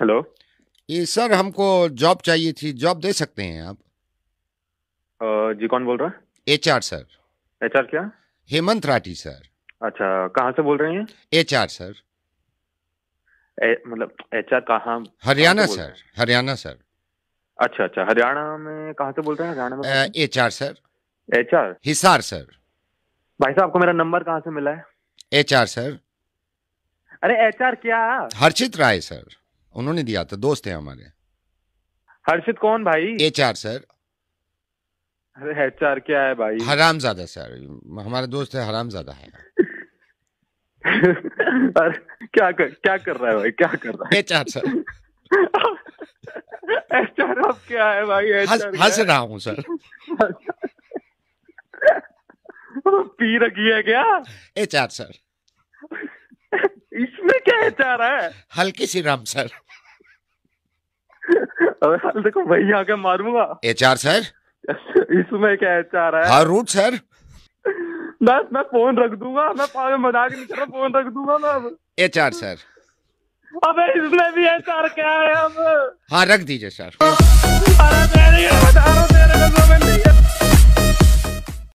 hello ये sir हमको job चाहिए थी जॉब दे सकते हैं आप जी कौन बोल रहा है H R sir H R क्या हेमंत राठी सर अच्छा कहाँ से बोल रहे हैं एच आर सर ए, मतलब एच आर कहाँ हरियाणा सर हरियाणा सर अच्छा अच्छा हरियाणा में कहाँ से बोल रहे हैं हरियाणा में H R sir H R Hisar sir भाई साहब आपको मेरा नंबर कहाँ से मिला है एच आर सर अरे एच आर क्या हर्षित राय सर उन्होंने दिया था दोस्त है हमारे हर्षित कौन भाई एच आर सर अरे एच आर क्या है भाई हराम ज्यादा सर हमारा दोस्त है हराम ज्यादा है अरे क्या कर क्या कर रहा है भाई क्या कर रहा है H R sir H R अब क्या है भाई हंस रहा हूँ सर पी रखी है क्या एच आर सर इसमें क्या एच आर है हल्की सी राम सर देखो वही आके मारूंगा एच आर सर इसमें क्या एच आर है हाँ रूट सर बस मैं फोन रख दूंगा मैं पावे मजाक नहीं कर रहा फोन रख दूंगा मैं एच आर सर अबे इसमें भी एच आर क्या है अब हाँ रख दीजिए सर अरे मेरे बता रहा मेरे को नहीं